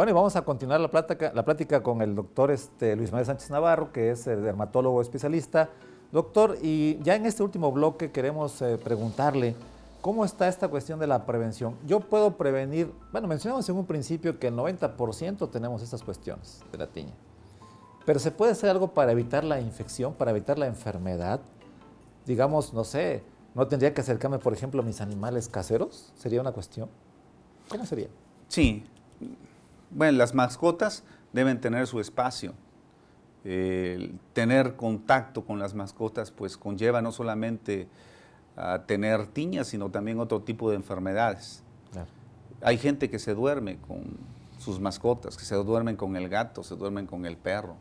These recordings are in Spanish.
Bueno, y vamos a continuar la plática, la plática con el doctor este, Luis Manuel Sánchez Navarro, que es el dermatólogo especialista. Doctor, y ya en este último bloque queremos eh, preguntarle, ¿cómo está esta cuestión de la prevención? Yo puedo prevenir, bueno, mencionamos en un principio que el 90% tenemos estas cuestiones de la tiña, pero ¿se puede hacer algo para evitar la infección, para evitar la enfermedad? Digamos, no sé, ¿no tendría que acercarme, por ejemplo, a mis animales caseros? ¿Sería una cuestión? no sería? Sí, bueno, las mascotas deben tener su espacio. tener contacto con las mascotas pues conlleva no solamente a ah, tener tiñas, sino también otro tipo de enfermedades. Hay gente que se duerme con sus mascotas, que se duermen con el gato, se duermen con el perro.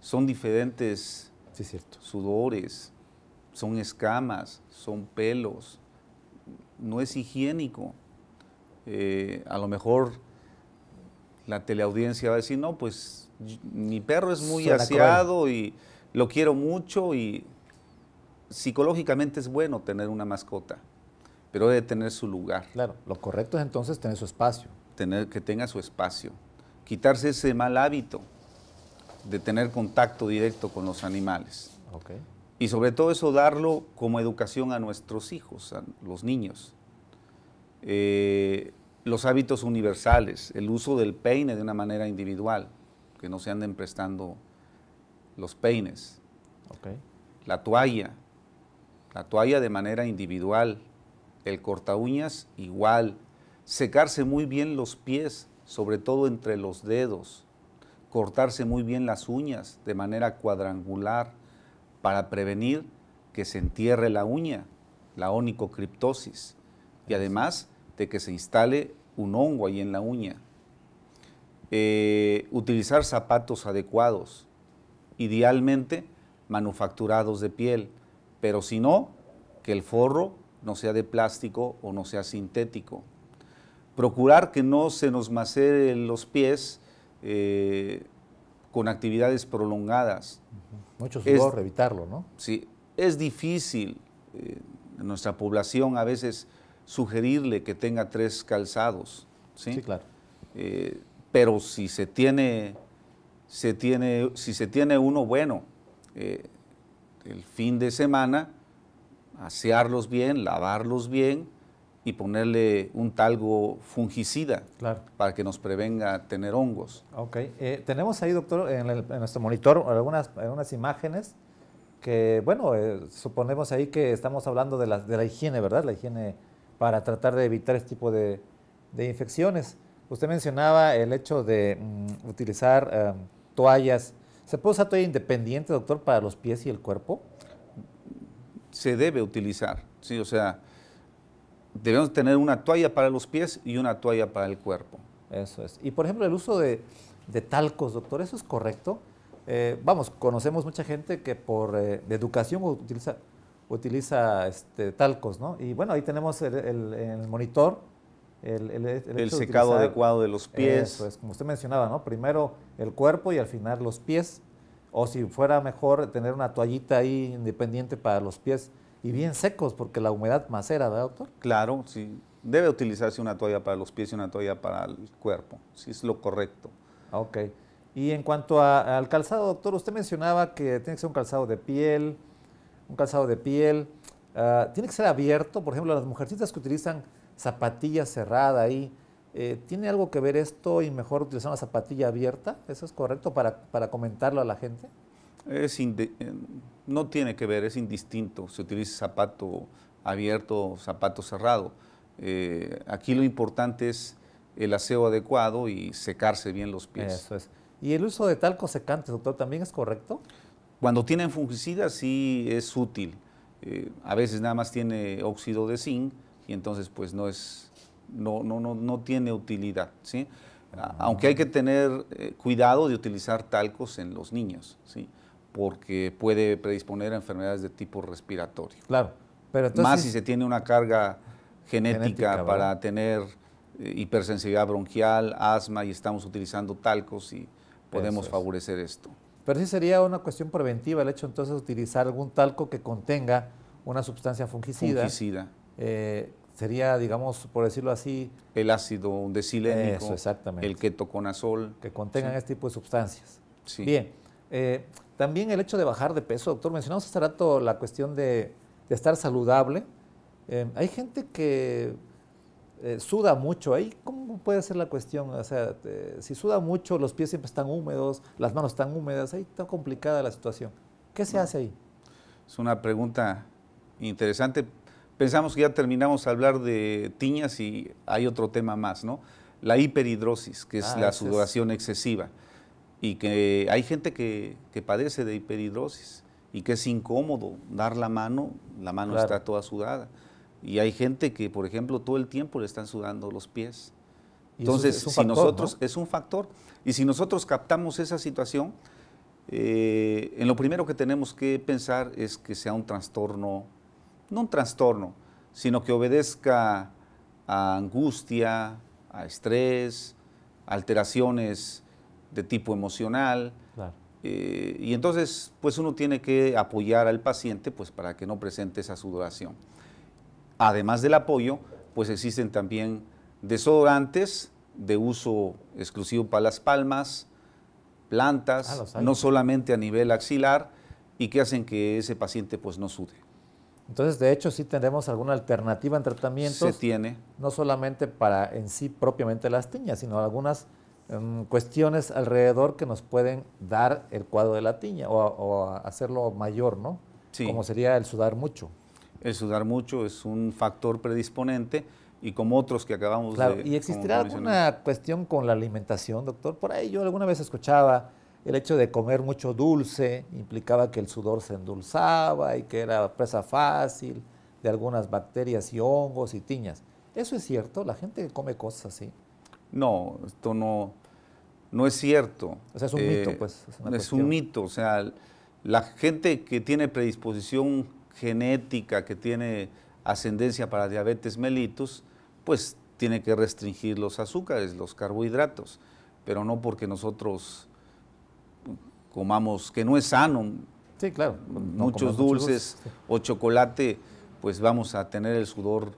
Son diferentes sudores, son escamas, son pelos. No es higiénico. Eh, a lo mejor la teleaudiencia va a decir, no, pues mi perro es muy aseado y lo quiero mucho y psicológicamente es bueno tener una mascota, pero debe tener su lugar. Claro, lo correcto es entonces tener su espacio. Tener, que tenga su espacio. Quitarse ese mal hábito de tener contacto directo con los animales. Y sobre todo eso darlo como educación a nuestros hijos, a los niños. Eh, los hábitos universales, el uso del peine de una manera individual, que no se anden prestando los peines. La toalla, la toalla de manera individual, el cortaúñas igual, secarse muy bien los pies, sobre todo entre los dedos, cortarse muy bien las uñas de manera cuadrangular para prevenir que se entierre la uña, la onicocriptosis. Y además de que se instale un hongo ahí en la uña. Eh, utilizar zapatos adecuados, idealmente manufacturados de piel, pero si no, que el forro no sea de plástico o no sea sintético. Procurar que no se nos maceren los pies eh, con actividades prolongadas. Mucho sudor, evitarlo, ¿no? Sí, es difícil. Eh, nuestra población a veces sugerirle que tenga tres calzados. Sí, claro. Eh, pero si se tiene, se tiene, si se tiene uno bueno, eh, el fin de semana, asearlos bien, lavarlos bien y ponerle un talgo fungicida claro. para que nos prevenga tener hongos. Ok. Eh, tenemos ahí, doctor, en, nuestro monitor algunas, algunas, imágenes que, bueno, suponemos ahí que estamos hablando de la, de la higiene, ¿verdad? La higiene para tratar de evitar este tipo de, infecciones. Usted mencionaba el hecho de mm, utilizar eh, toallas. ¿Se puede usar toalla independiente, doctor, para los pies y el cuerpo? Se debe utilizar, sí, o sea, debemos tener una toalla para los pies y una toalla para el cuerpo. Eso es. Y por ejemplo, el uso de, talcos, doctor, ¿eso es correcto? Eh, vamos, conocemos mucha gente que por eh, educación utiliza utiliza este, talcos, ¿no? Y bueno, ahí tenemos el, monitor. El, secado adecuado de los pies. Eso es, como usted mencionaba, ¿no? Primero el cuerpo y al final los pies. O si fuera mejor tener una toallita ahí independiente para los pies y bien secos, porque la humedad macera, ¿verdad, doctor? Claro, sí. Debe utilizarse una toalla para los pies y una toalla para el cuerpo, si es lo correcto. Ah, ok. Y en cuanto al calzado, doctor, usted mencionaba que tiene que ser un calzado de piel, un calzado de piel. Ah, tiene que ser abierto, por ejemplo, las mujercitas que utilizan zapatilla cerrada ahí, eh, ¿tiene algo que ver esto y mejor utilizar una zapatilla abierta? ¿Eso es correcto para, comentarlo a la gente? Es eh, no tiene que ver, es indistinto se utiliza zapato abierto zapato cerrado. Eh, aquí lo importante es el aseo adecuado y secarse bien los pies. Eso es. ¿Y el uso de talco secante, doctor, también es correcto? Cuando tienen fungicidas sí es útil. Eh, a veces nada más tiene óxido de zinc y entonces pues no es, no, no, no, no tiene utilidad, ¿sí? Aunque hay que tener eh, cuidado de utilizar talcos en los niños, ¿sí? Porque puede predisponer a enfermedades de tipo respiratorio. Claro, pero entonces... Más si se tiene una carga genética, para tener eh, hipersensibilidad bronquial, asma y estamos utilizando talcos y podemos favorecer esto. Pero sí sería una cuestión preventiva el hecho entonces de utilizar algún talco que contenga una sustancia fungicida. Fungicida. Eh, sería, digamos, por decirlo así... El ácido desilénico. Eso, exactamente. El ketoconazol. Que contengan este tipo de sustancias. Sí. Bien. Eh, también el hecho de bajar de peso, doctor. Mencionamos hace rato la cuestión de, estar saludable. Eh, hay gente que eh, suda mucho ahí, ¿cómo puede ser la cuestión? O sea, si suda mucho, los pies siempre están húmedos, las manos están húmedas, ahí está complicada la situación. ¿Qué se hace ahí? Es una pregunta interesante. Pensamos que ya terminamos de hablar de tiñas y hay otro tema más, ¿no? La hiperhidrosis, que es ah, la sudoración excesiva. Y que hay gente que, padece de hiperhidrosis y que es incómodo dar la mano, la mano está toda sudada. Y hay gente que, por ejemplo, todo el tiempo le están sudando los pies. Entonces, si nosotros, es un factor. Y si nosotros captamos esa situación, eh, en lo primero que tenemos que pensar es que sea un trastorno, no un trastorno, sino que obedezca a angustia, a estrés, alteraciones de tipo emocional. Eh, y entonces, pues uno tiene que apoyar al paciente pues, para que no presente esa sudoración además del apoyo, pues existen también desodorantes de uso exclusivo para las palmas, plantas, ah, no solamente a nivel axilar, y que hacen que ese paciente pues no sude. Entonces, de hecho, sí tenemos alguna alternativa en tratamientos. Se tiene. No solamente para en sí propiamente las tiñas, sino algunas em, cuestiones alrededor que nos pueden dar el cuadro de la tiña o, o hacerlo mayor, ¿no? Sí. Como sería el sudar mucho. El sudar mucho es un factor predisponente y como otros que acabamos claro, ¿Y existirá alguna cuestión con la alimentación, doctor? Por ahí yo alguna vez escuchaba el hecho de comer mucho dulce, implicaba que el sudor se endulzaba y que era presa fácil de algunas bacterias y hongos y tiñas. ¿Eso es cierto? ¿La gente come cosas así? No, esto no, no es cierto. O sea, es un mito, eh, pues. es un mito, o sea, la gente que tiene predisposición genética que tiene ascendencia para diabetes mellitus, pues tiene que restringir los azúcares, los carbohidratos, pero no porque nosotros comamos, que no es sano, claro, muchos dulces o chocolate, pues vamos a tener el sudor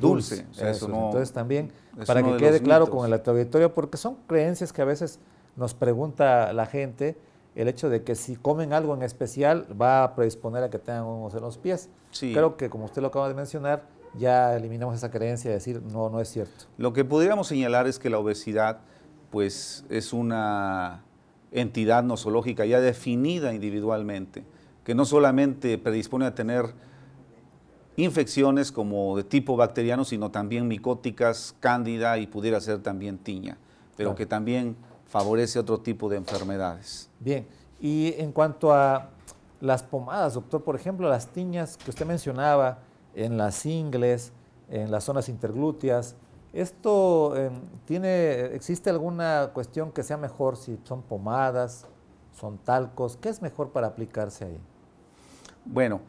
dulce. entonces también, para que quede claro con la trayectoria, porque son creencias que a veces nos pregunta la gente, el hecho de que si comen algo en especial va a predisponer a que tengan hongos en los pies. Sí. Creo que como usted lo acaba de mencionar, ya eliminamos esa creencia de decir no, no es cierto. Lo que pudiéramos señalar es que la obesidad pues es una entidad nosológica ya definida individualmente, que no solamente predispone a tener infecciones como de tipo bacteriano, sino también micóticas, cándida y pudiera ser también tiña, pero que también favorece otro tipo de enfermedades. Bien, y en cuanto a las pomadas, doctor, por ejemplo, las tiñas que usted mencionaba en las ingles, en las zonas interglúteas, ¿esto eh, tiene, existe alguna cuestión que sea mejor si son pomadas, son talcos? ¿Qué es mejor para aplicarse ahí? Bueno,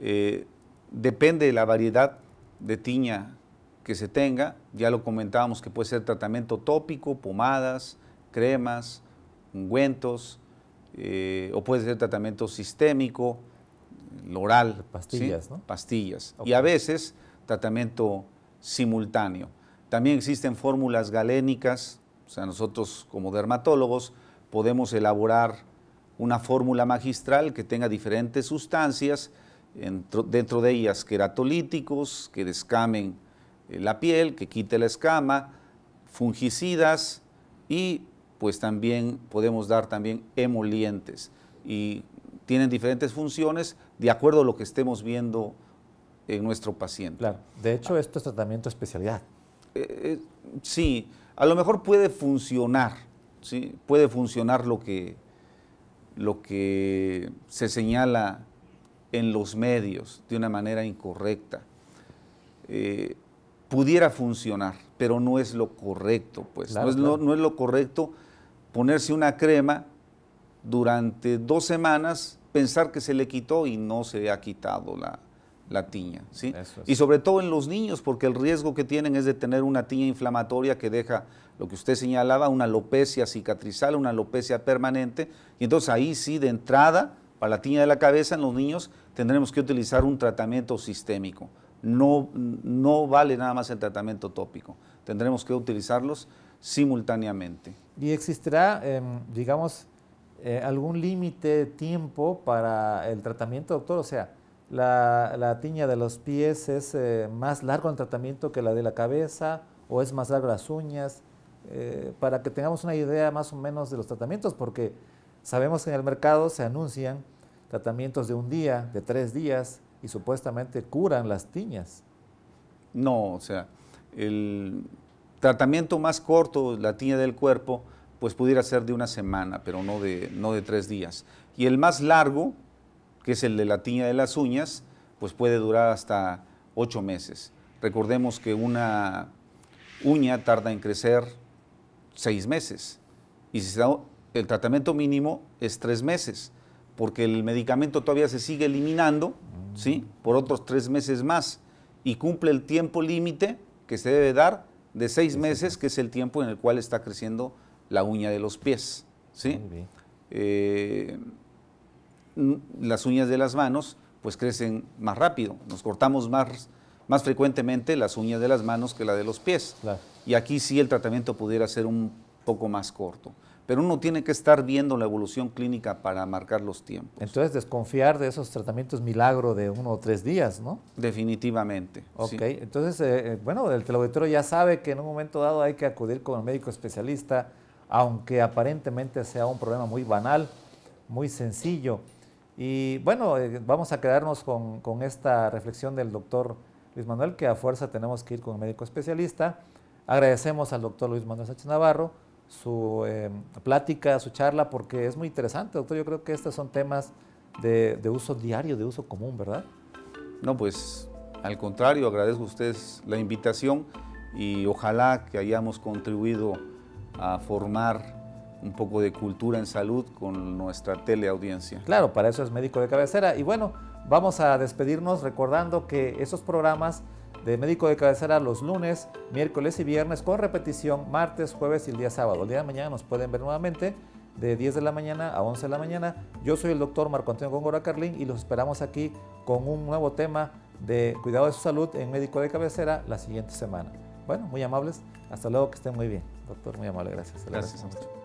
eh, depende de la variedad de tiña que se tenga, ya lo comentábamos que puede ser tratamiento tópico, pomadas, cremas, ungüentos, eh, o puede ser tratamiento sistémico, eh, oral. Pastillas, ¿no? Pastillas. Y a veces tratamiento simultáneo. También existen fórmulas galénicas, o sea, nosotros como dermatólogos podemos elaborar una fórmula magistral que tenga diferentes sustancias, dentro de ellas queratolíticos, que descamen eh, la piel, que quite la escama, fungicidas y pues también podemos dar también emolientes y tienen diferentes funciones de acuerdo a lo que estemos viendo en nuestro paciente. Claro. De hecho, esto es tratamiento especialidad. Eh, eh, sí, a lo mejor puede funcionar, ¿sí? puede funcionar lo que, lo que se señala en los medios de una manera incorrecta. Eh, pudiera funcionar, pero no es lo correcto, pues. no, es, no es lo correcto ponerse una crema durante dos semanas, pensar que se le quitó y no se ha quitado la, la tiña. ¿sí? Y sobre todo en los niños, porque el riesgo que tienen es de tener una tiña inflamatoria que deja lo que usted señalaba, una alopecia cicatrizal, una alopecia permanente. Y entonces ahí sí, de entrada, para la tiña de la cabeza en los niños, tendremos que utilizar un tratamiento sistémico. No, no vale nada más el tratamiento tópico. Tendremos que utilizarlos simultáneamente. ¿Y existirá, em, digamos, eh, algún límite de tiempo para el tratamiento, doctor? O sea, ¿la, tiña de los pies es eh, más largo el tratamiento que la de la cabeza o es más largo las uñas? Eh, para que tengamos una idea más o menos de los tratamientos, porque sabemos que en el mercado se anuncian tratamientos de un día, de tres días, y supuestamente curan las tiñas. No, o sea, el, Tratamiento más corto, la tiña del cuerpo, pues pudiera ser de una semana, pero no de, no de tres días. Y el más largo, que es el de la tiña de las uñas, pues puede durar hasta ocho meses. Recordemos que una uña tarda en crecer seis meses y si el tratamiento mínimo es tres meses, porque el medicamento todavía se sigue eliminando ¿sí? por otros tres meses más y cumple el tiempo límite que se debe dar de seis meses, que es el tiempo en el cual está creciendo la uña de los pies. ¿sí? Eh, las uñas de las manos pues crecen más rápido, nos cortamos más, más frecuentemente las uñas de las manos que la de los pies. Y aquí sí el tratamiento pudiera ser un poco más corto pero uno tiene que estar viendo la evolución clínica para marcar los tiempos. Entonces, desconfiar de esos tratamientos milagro de uno o tres días, ¿no? Definitivamente. Ok, entonces, eh, eh, bueno, el teleauditorio ya sabe que en un momento dado hay que acudir con el médico especialista, aunque aparentemente sea un problema muy banal, muy sencillo. Y bueno, eh, vamos a quedarnos con, esta reflexión del doctor Luis Manuel, que a fuerza tenemos que ir con el médico especialista. Agradecemos al doctor Luis Manuel Sánchez Navarro su em, plática, su charla, porque es muy interesante, doctor. Yo creo que estos son temas de, de uso diario, de uso común, ¿verdad? No, pues al contrario, agradezco a ustedes la invitación y ojalá que hayamos contribuido a formar un poco de cultura en salud con nuestra teleaudiencia. Claro, para eso es médico de cabecera. Y bueno, vamos a despedirnos recordando que esos programas de médico de cabecera los lunes, miércoles y viernes, con repetición martes, jueves y el día sábado. El día de mañana nos pueden ver nuevamente de 10 de la mañana a 11 de la mañana. Yo soy el doctor Marco Antonio Góngora Carlín y los esperamos aquí con un nuevo tema de cuidado de su salud en médico de cabecera la siguiente semana. Bueno, muy amables. Hasta luego, que estén muy bien. Doctor, muy amable, gracias. Gracias, gracias.